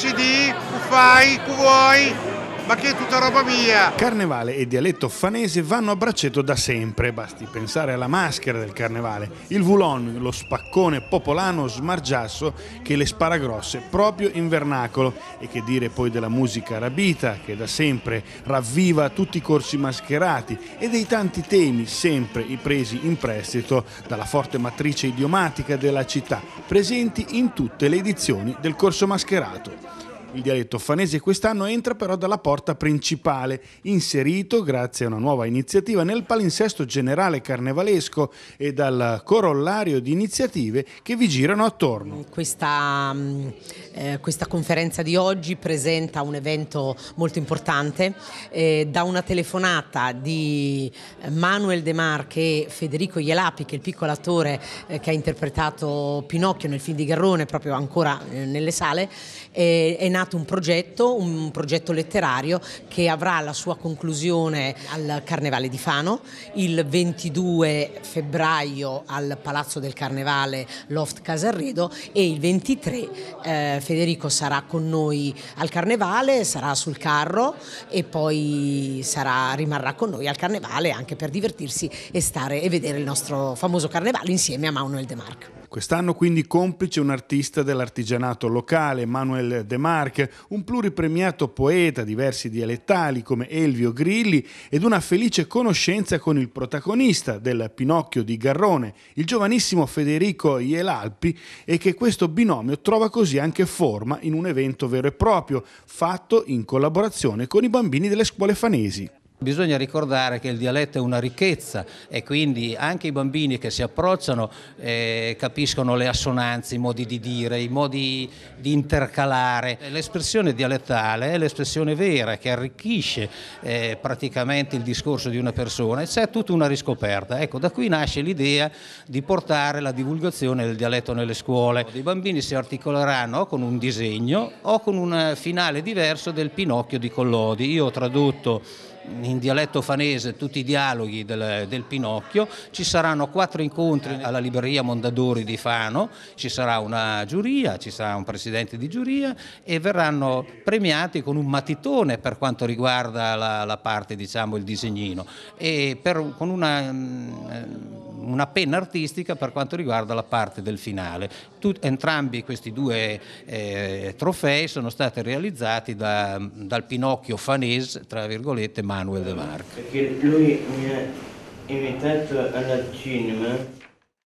Xidi, Cufai, Cogói, ma che è tutta roba mia! Carnevale e dialetto fanese vanno a braccetto da sempre, basti pensare alla maschera del carnevale, il voulon, lo spaccone popolano smargiasso che le spara grosse proprio in vernacolo e che dire poi della musica rabita che da sempre ravviva tutti i corsi mascherati e dei tanti temi sempre presi in prestito dalla forte matrice idiomatica della città, presenti in tutte le edizioni del corso mascherato. Il dialetto fanese quest'anno entra però dalla porta principale, inserito grazie a una nuova iniziativa nel palinsesto generale carnevalesco e dal corollario di iniziative che vi girano attorno. Questa, mm, eh, questa conferenza di oggi presenta un evento molto importante, eh, da una telefonata di eh, Manuel De Marche e Federico Ielapi, che è il piccolo attore eh, che ha interpretato Pinocchio nel film di Garrone, proprio ancora eh, nelle sale, eh, è nato nato un progetto, un progetto letterario che avrà la sua conclusione al Carnevale di Fano, il 22 febbraio al Palazzo del Carnevale Loft Casarredo e il 23 eh, Federico sarà con noi al Carnevale, sarà sul carro e poi sarà, rimarrà con noi al Carnevale anche per divertirsi e stare e vedere il nostro famoso Carnevale insieme a Manuel De Marco. Quest'anno quindi complice un artista dell'artigianato locale, Manuel De Marc, un pluripremiato poeta, diversi dialettali come Elvio Grilli ed una felice conoscenza con il protagonista del Pinocchio di Garrone, il giovanissimo Federico Ielalpi, e che questo binomio trova così anche forma in un evento vero e proprio, fatto in collaborazione con i bambini delle scuole fanesi. Bisogna ricordare che il dialetto è una ricchezza e quindi anche i bambini che si approcciano eh, capiscono le assonanze, i modi di dire, i modi di intercalare. Eh, l'espressione dialettale è l'espressione vera che arricchisce eh, praticamente il discorso di una persona e c'è tutta una riscoperta. Ecco, da qui nasce l'idea di portare la divulgazione del dialetto nelle scuole. I bambini si articoleranno o con un disegno o con un finale diverso del Pinocchio di Collodi. Io ho tradotto in dialetto fanese tutti i dialoghi del, del, Pinocchio, ci saranno quattro incontri eh. alla libreria Mondadori di Fano, ci sarà una giuria, ci sarà un presidente di giuria e verranno premiati con un matitone per quanto riguarda la, la parte, diciamo, il disegnino e per, con una mm, una penna artistica per quanto riguarda la parte del finale. Tut, entrambi questi due eh, trofei sono stati realizzati da, dal Pinocchio fanese, tra virgolette, Manuel De Marco. Perché lui mi ha invitato al cinema